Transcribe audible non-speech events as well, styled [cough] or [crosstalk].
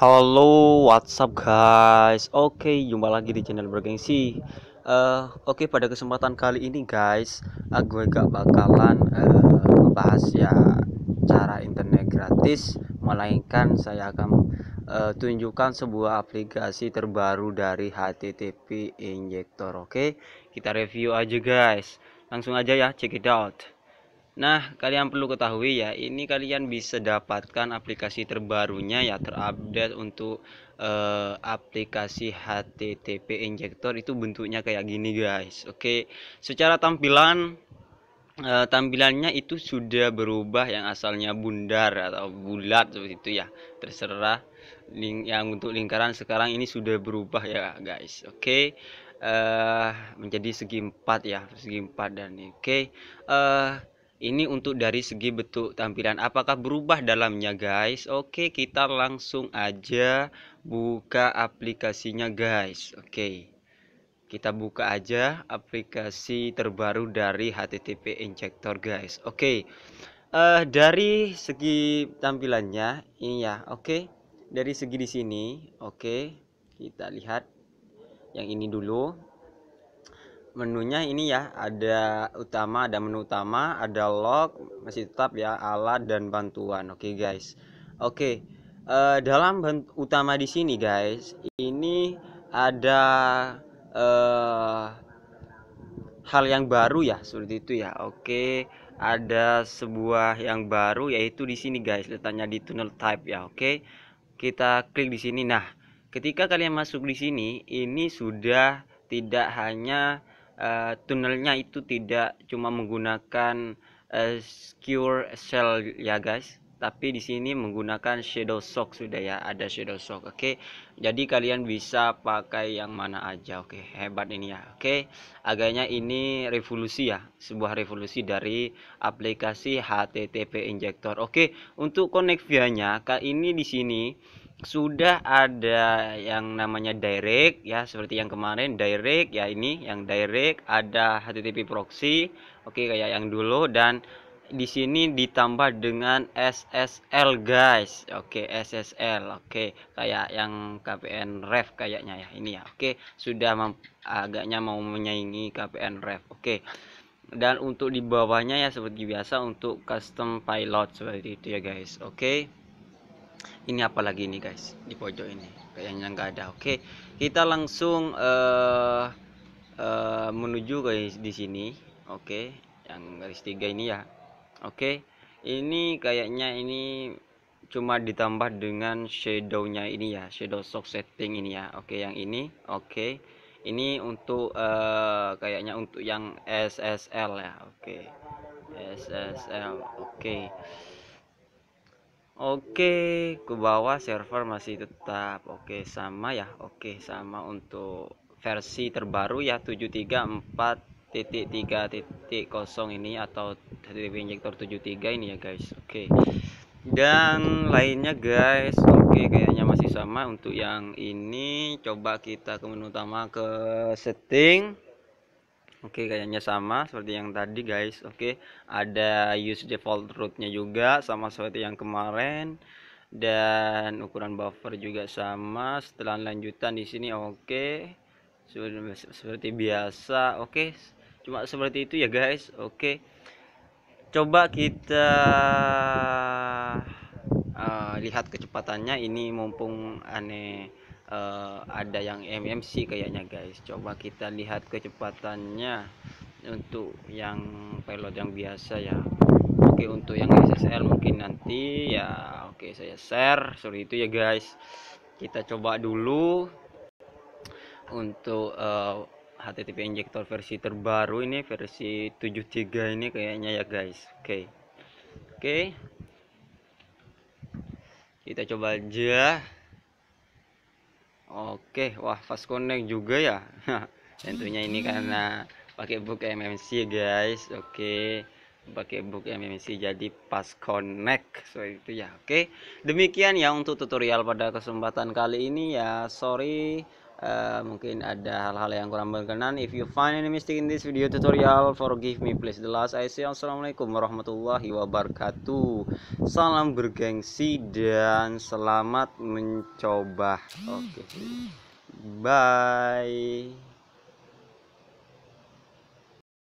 Halo, WhatsApp guys? Oke, okay, jumpa lagi di channel bergengsi. Uh, Oke, okay, pada kesempatan kali ini guys, uh, gue gak bakalan uh, ngebahas ya cara internet gratis, melainkan saya akan uh, tunjukkan sebuah aplikasi terbaru dari HTTP Injector. Oke, okay? kita review aja guys. Langsung aja ya, check it out. Nah, kalian perlu ketahui ya, ini kalian bisa dapatkan aplikasi terbarunya ya terupdate untuk eh, aplikasi HTTP injector itu bentuknya kayak gini guys. Oke, secara tampilan eh, tampilannya itu sudah berubah yang asalnya bundar atau bulat seperti itu ya. Terserah Ling yang untuk lingkaran sekarang ini sudah berubah ya guys. Oke uh, menjadi segi empat ya segi empat dan oke okay. uh, ini untuk dari segi bentuk tampilan apakah berubah dalamnya guys oke kita langsung aja buka aplikasinya guys oke kita buka aja aplikasi terbaru dari HTTP injector guys oke uh, dari segi tampilannya ini ya oke dari segi di sini oke kita lihat yang ini dulu menunya ini ya ada utama ada menu utama ada log masih tetap ya alat dan bantuan oke okay, guys oke okay. uh, eh, dalam utama di sini guys ini ada uh, hal yang baru ya seperti itu ya oke okay. ada sebuah yang baru yaitu di sini guys letaknya di tunnel type ya oke kita klik di sini nah ketika kalian masuk di sini ini sudah tidak hanya uh, tunnelnya itu tidak cuma menggunakan uh, secure shell ya guys tapi di sini menggunakan shadow shock sudah ya ada shadow shock oke okay? jadi kalian bisa pakai yang mana aja oke okay? hebat ini ya oke okay? agaknya ini revolusi ya sebuah revolusi dari aplikasi HTTP injector oke okay? untuk konekvianya nya, ini di sini sudah ada yang namanya direct ya seperti yang kemarin direct ya ini yang direct ada http proxy oke kayak yang dulu dan di sini ditambah dengan SSL guys oke SSL oke kayak yang KPN ref kayaknya ya ini ya oke sudah sudah agaknya mau menyaingi KPN ref oke dan untuk di bawahnya ya seperti biasa untuk custom pilot seperti itu ya guys oke okay ini apalagi ini guys di pojok ini kayaknya nggak ada oke okay. kita langsung uh, uh, menuju guys di sini oke okay. yang garis tiga ini ya oke okay. ini kayaknya ini cuma ditambah dengan shadownya ini ya shadow soft setting ini ya oke yang ini oke ini untuk uh, kayaknya untuk yang SSL ya oke SSL oke Oke, ke bawah server masih tetap. Oke, sama ya. Oke, sama untuk versi terbaru ya 734.3.0 ini atau HTTP injector 73 ini ya guys. Oke. Dan lainnya guys. Oke, kayaknya masih sama untuk yang ini coba kita ke menu utama ke setting Oke, okay, kayaknya sama seperti yang tadi guys. Oke, okay. ada use default rootnya juga sama seperti yang kemarin dan ukuran buffer juga sama. Setelah lanjutan di sini oke. Okay. Seperti biasa, oke. Okay. Cuma seperti itu ya guys. Oke. Okay. Coba kita uh, lihat kecepatannya ini mumpung aneh uh, ada yang MMC kayaknya guys coba kita lihat kecepatannya untuk yang pilot yang biasa ya oke untuk yang SSR mungkin nanti ya oke saya share sorry itu ya guys kita coba dulu untuk uh, eh, HTTP injector versi terbaru ini versi 73 ini kayaknya ya guys oke okay. oke okay. kita coba aja Oke, wah fast connect juga ya. [laughs] Tentunya ini karena pakai book MMC guys. Oke, pakai book MMC jadi pas connect. So itu ya. Oke. Demikian ya untuk tutorial pada kesempatan kali ini ya. Sorry Eh, mungkin ada hal-hal yang kurang berkenan if you find any mistake in this video tutorial forgive me please the last I say assalamualaikum warahmatullahi wabarakatuh salam bergengsi dan selamat mencoba oke okay. bye